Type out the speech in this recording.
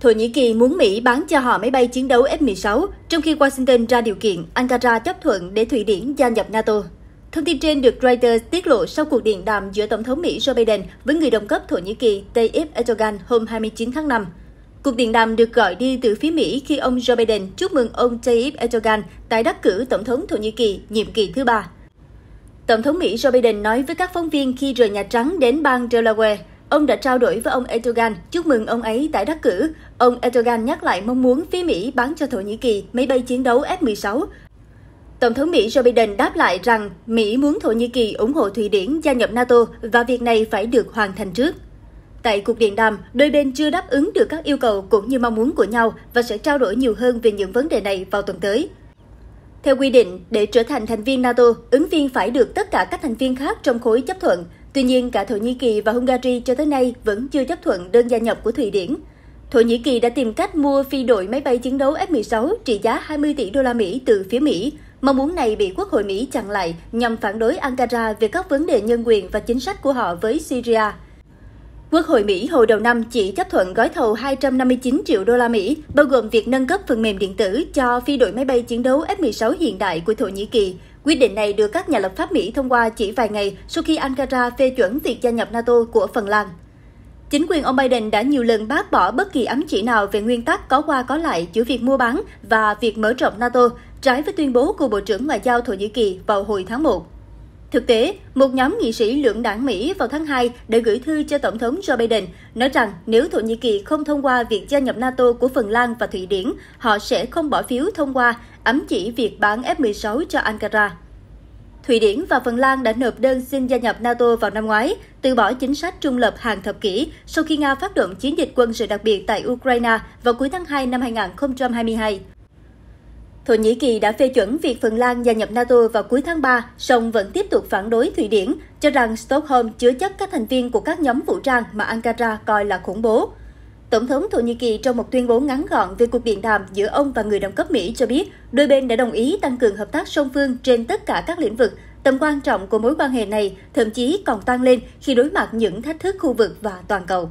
Thổ Nhĩ Kỳ muốn Mỹ bán cho họ máy bay chiến đấu F-16, trong khi Washington ra điều kiện Ankara chấp thuận để Thụy Điển gia nhập NATO. Thông tin trên được Reuters tiết lộ sau cuộc điện đàm giữa Tổng thống Mỹ Joe Biden với người đồng cấp Thổ Nhĩ Kỳ Tayyip Erdogan hôm 29 tháng 5. Cuộc điện đàm được gọi đi từ phía Mỹ khi ông Joe Biden chúc mừng ông Tayyip Erdogan tái đắc cử Tổng thống Thổ Nhĩ Kỳ nhiệm kỳ thứ ba. Tổng thống Mỹ Joe Biden nói với các phóng viên khi rời Nhà Trắng đến bang Delaware – Ông đã trao đổi với ông Erdogan, chúc mừng ông ấy tái đắc cử. Ông Erdogan nhắc lại mong muốn phía Mỹ bán cho Thổ Nhĩ Kỳ máy bay chiến đấu F-16. Tổng thống Mỹ Joe Biden đáp lại rằng Mỹ muốn Thổ Nhĩ Kỳ ủng hộ Thụy Điển gia nhập NATO và việc này phải được hoàn thành trước. Tại cuộc điện đàm, đôi bên chưa đáp ứng được các yêu cầu cũng như mong muốn của nhau và sẽ trao đổi nhiều hơn về những vấn đề này vào tuần tới. Theo quy định, để trở thành thành viên NATO, ứng viên phải được tất cả các thành viên khác trong khối chấp thuận, Tuy nhiên, cả Thổ Nhĩ Kỳ và Hungary cho tới nay vẫn chưa chấp thuận đơn gia nhập của Thụy Điển. Thổ Nhĩ Kỳ đã tìm cách mua phi đội máy bay chiến đấu F-16 trị giá 20 tỷ đô la Mỹ từ phía Mỹ. Mong muốn này bị Quốc hội Mỹ chặn lại nhằm phản đối Ankara về các vấn đề nhân quyền và chính sách của họ với Syria. Quốc hội Mỹ hồi đầu năm chỉ chấp thuận gói thầu 259 triệu đô la Mỹ, bao gồm việc nâng cấp phần mềm điện tử cho phi đội máy bay chiến đấu F-16 hiện đại của Thổ Nhĩ Kỳ, Quyết định này được các nhà lập pháp Mỹ thông qua chỉ vài ngày sau khi Ankara phê chuẩn việc gia nhập NATO của Phần Lan. Chính quyền ông Biden đã nhiều lần bác bỏ bất kỳ ám chỉ nào về nguyên tắc có qua có lại giữa việc mua bán và việc mở rộng NATO, trái với tuyên bố của Bộ trưởng Ngoại giao Thổ Nhĩ Kỳ vào hồi tháng 1. Thực tế, một nhóm nghị sĩ lưỡng đảng Mỹ vào tháng 2 đã gửi thư cho Tổng thống Joe Biden, nói rằng nếu Thổ Nhĩ Kỳ không thông qua việc gia nhập NATO của Phần Lan và Thụy Điển, họ sẽ không bỏ phiếu thông qua, ám chỉ việc bán F-16 cho Ankara. Thụy Điển và Phần Lan đã nộp đơn xin gia nhập NATO vào năm ngoái, từ bỏ chính sách trung lập hàng thập kỷ sau khi Nga phát động chiến dịch quân sự đặc biệt tại Ukraine vào cuối tháng 2 năm 2022. Thổ Nhĩ Kỳ đã phê chuẩn việc Phần Lan gia nhập NATO vào cuối tháng 3, song vẫn tiếp tục phản đối Thụy Điển, cho rằng Stockholm chứa chấp các thành viên của các nhóm vũ trang mà Ankara coi là khủng bố. Tổng thống Thổ Nhĩ Kỳ trong một tuyên bố ngắn gọn về cuộc điện đàm giữa ông và người đồng cấp Mỹ cho biết, đôi bên đã đồng ý tăng cường hợp tác song phương trên tất cả các lĩnh vực. Tầm quan trọng của mối quan hệ này thậm chí còn tăng lên khi đối mặt những thách thức khu vực và toàn cầu.